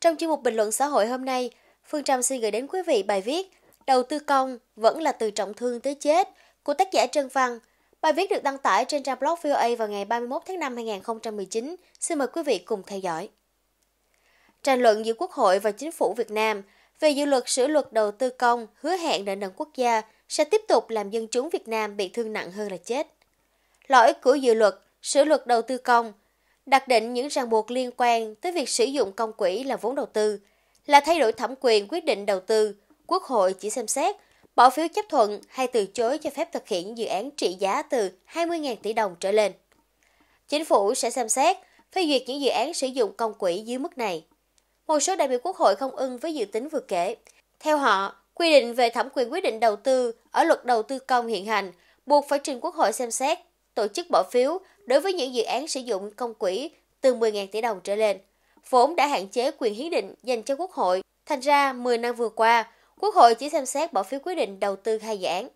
Trong chuyên mục bình luận xã hội hôm nay, Phương Trâm xin gửi đến quý vị bài viết Đầu tư công vẫn là từ trọng thương tới chết của tác giả Trân Văn. Bài viết được đăng tải trên trang blog VOA vào ngày 31 tháng 5 2019. Xin mời quý vị cùng theo dõi. Tranh luận giữa Quốc hội và Chính phủ Việt Nam về dự luật sửa luật đầu tư công hứa hẹn nợ nần quốc gia sẽ tiếp tục làm dân chúng Việt Nam bị thương nặng hơn là chết. Lỗi của dự luật sửa luật đầu tư công – đặt định những ràng buộc liên quan tới việc sử dụng công quỹ là vốn đầu tư, là thay đổi thẩm quyền quyết định đầu tư, Quốc hội chỉ xem xét, bỏ phiếu chấp thuận hay từ chối cho phép thực hiện dự án trị giá từ 20.000 tỷ đồng trở lên. Chính phủ sẽ xem xét, phê duyệt những dự án sử dụng công quỹ dưới mức này. Một số đại biểu Quốc hội không ưng với dự tính vừa kể. Theo họ, quy định về thẩm quyền quyết định đầu tư ở luật đầu tư công hiện hành buộc phải trình Quốc hội xem xét tổ chức bỏ phiếu đối với những dự án sử dụng công quỹ từ 10.000 tỷ đồng trở lên, vốn đã hạn chế quyền hiến định dành cho Quốc hội. Thành ra, 10 năm vừa qua, Quốc hội chỉ xem xét bỏ phiếu quyết định đầu tư hai dự án.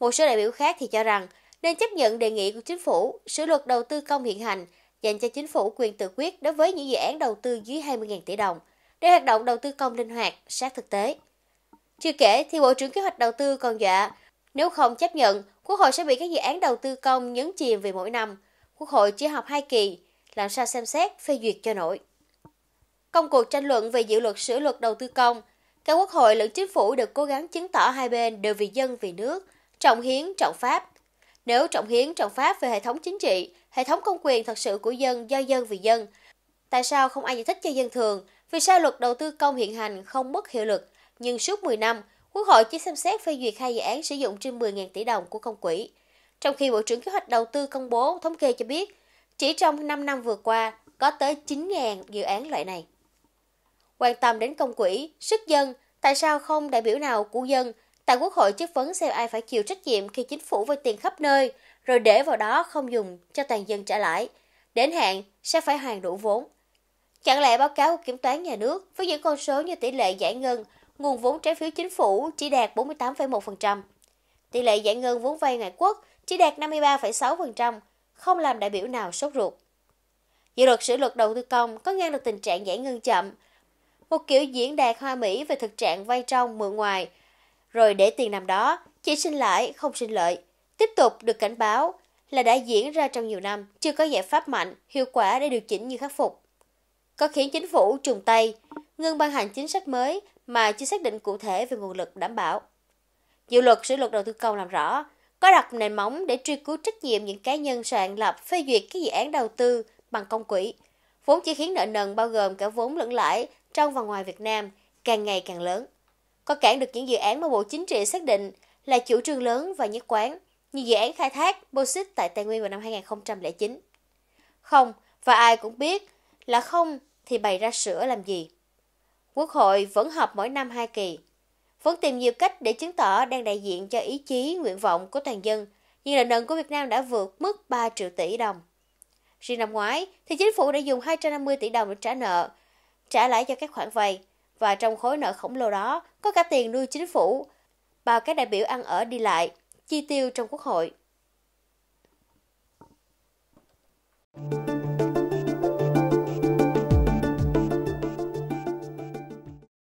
Một số đại biểu khác thì cho rằng nên chấp nhận đề nghị của chính phủ sửa luật đầu tư công hiện hành dành cho chính phủ quyền tự quyết đối với những dự án đầu tư dưới 20.000 tỷ đồng để hoạt động đầu tư công linh hoạt, sát thực tế. Chưa kể thì Bộ trưởng Kế hoạch Đầu tư còn dọa, nếu không chấp nhận, Quốc hội sẽ bị các dự án đầu tư công nhấn chìm về mỗi năm. Quốc hội chỉ họp hai kỳ, làm sao xem xét, phê duyệt cho nổi. Công cuộc tranh luận về dự luật sửa luật đầu tư công, cả Quốc hội lẫn chính phủ đều cố gắng chứng tỏ hai bên đều vì dân vì nước, trọng hiến, trọng pháp. Nếu trọng hiến, trọng pháp về hệ thống chính trị, hệ thống công quyền thật sự của dân do dân vì dân, tại sao không ai giải thích cho dân thường vì sao luật đầu tư công hiện hành không mất hiệu lực nhưng suốt 10 năm Quốc hội chỉ xem xét phê duyệt hai dự án sử dụng trên 10.000 tỷ đồng của công quỹ. Trong khi Bộ trưởng Kế hoạch Đầu tư công bố thống kê cho biết, chỉ trong 5 năm vừa qua có tới 9.000 dự án loại này. Quan tâm đến công quỹ, sức dân, tại sao không đại biểu nào của dân tại Quốc hội chất vấn xem ai phải chịu trách nhiệm khi chính phủ vay tiền khắp nơi, rồi để vào đó không dùng cho toàn dân trả lãi. Đến hạn sẽ phải hoàn đủ vốn. Chẳng lẽ báo cáo của Kiểm toán Nhà nước với những con số như tỷ lệ giải ngân nguồn vốn trái phiếu chính phủ chỉ đạt 48,1%. Tỷ lệ giải ngân vốn vay ngoại quốc chỉ đạt 53,6%, không làm đại biểu nào sốt ruột. Dự luật sửa luật đầu tư công có ngăn được tình trạng giải ngân chậm, một kiểu diễn đạt hoa mỹ về thực trạng vay trong mượn ngoài, rồi để tiền nằm đó, chỉ sinh lãi không sinh lợi, tiếp tục được cảnh báo là đã diễn ra trong nhiều năm, chưa có giải pháp mạnh, hiệu quả để điều chỉnh như khắc phục. Có khiến chính phủ trùng tay, ngưng ban hành chính sách mới mà chưa xác định cụ thể về nguồn lực đảm bảo. Dự luật sửa luật đầu tư công làm rõ, có đặt nền móng để truy cứu trách nhiệm những cá nhân soạn lập phê duyệt các dự án đầu tư bằng công quỹ, vốn chỉ khiến nợ nần bao gồm cả vốn lẫn lãi trong và ngoài Việt Nam càng ngày càng lớn. Có cản được những dự án mà Bộ Chính trị xác định là chủ trương lớn và nhất quán, như dự án khai thác bauxit tại Tài nguyên vào năm 2009. Không, và ai cũng biết là không thì bày ra sữa làm gì. Quốc hội vẫn họp mỗi năm hai kỳ, vẫn tìm nhiều cách để chứng tỏ đang đại diện cho ý chí, nguyện vọng của toàn dân, nhưng nợ nần của Việt Nam đã vượt mức 3 triệu tỷ đồng. Riêng năm ngoái, thì chính phủ đã dùng 250 tỷ đồng để trả nợ, trả lãi cho các khoản vay, và trong khối nợ khổng lồ đó có cả tiền nuôi chính phủ, bao các đại biểu ăn ở đi lại, chi tiêu trong quốc hội.